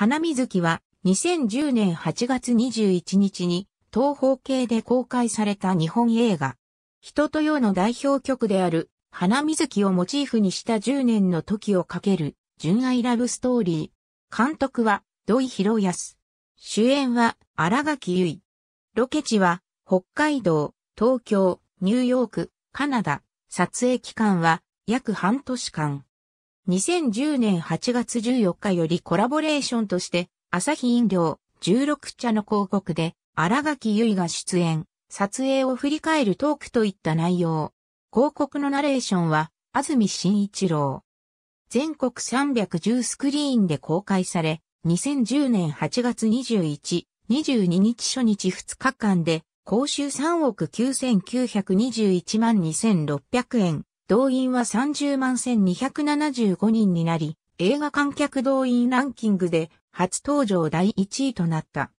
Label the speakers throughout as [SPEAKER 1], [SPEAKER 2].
[SPEAKER 1] 花水木は2010年8月21日に東方系で公開された日本映画。人と世の代表曲である花水木をモチーフにした10年の時をかける純愛ラブストーリー。監督は土井広康。主演は荒垣結衣。ロケ地は北海道、東京、ニューヨーク、カナダ。撮影期間は約半年間。2010年8月14日よりコラボレーションとして、朝日飲料16茶の広告で、荒垣結衣が出演、撮影を振り返るトークといった内容。広告のナレーションは、安住紳一郎。全国310スクリーンで公開され、2010年8月21、22日初日2日間で、公衆3億9921万2600円、動員は30万1275人になり、映画観客動員ランキングで初登場第1位となった。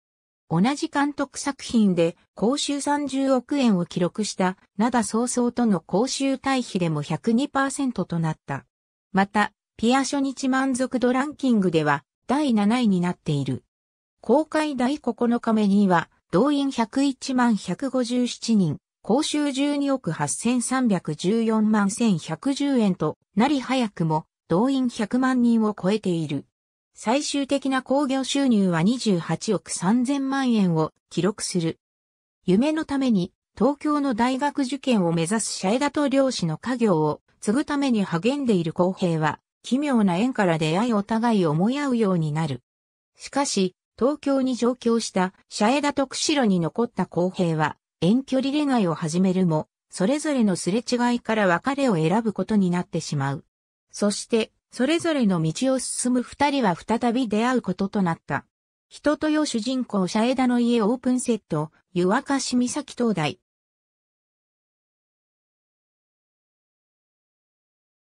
[SPEAKER 1] 同じ監督作品で公衆30億円を記録した灘早々との公衆対比でも102%となった。また、ピア初日満足度ランキングでは第7位になっている。公開第9日目には動員101万157人、公衆12億8314万1110円となり早くも動員100万人を超えている。最終的な興行収入は28億3000万円を記録する。夢のために東京の大学受験を目指すシャエダと漁師の家業を継ぐために励んでいる公平は、奇妙な縁から出会いお互い思い合うようになる。しかし、東京に上京したシャエダと釧路に残った公平は、遠距離恋愛を始めるも、それぞれのすれ違いから別れを選ぶことになってしまう。そして、それぞれの道を進む二人は再び出会うこととなった。人とよ主人公シャエダの家オープンセット、湯沸かし岬灯台。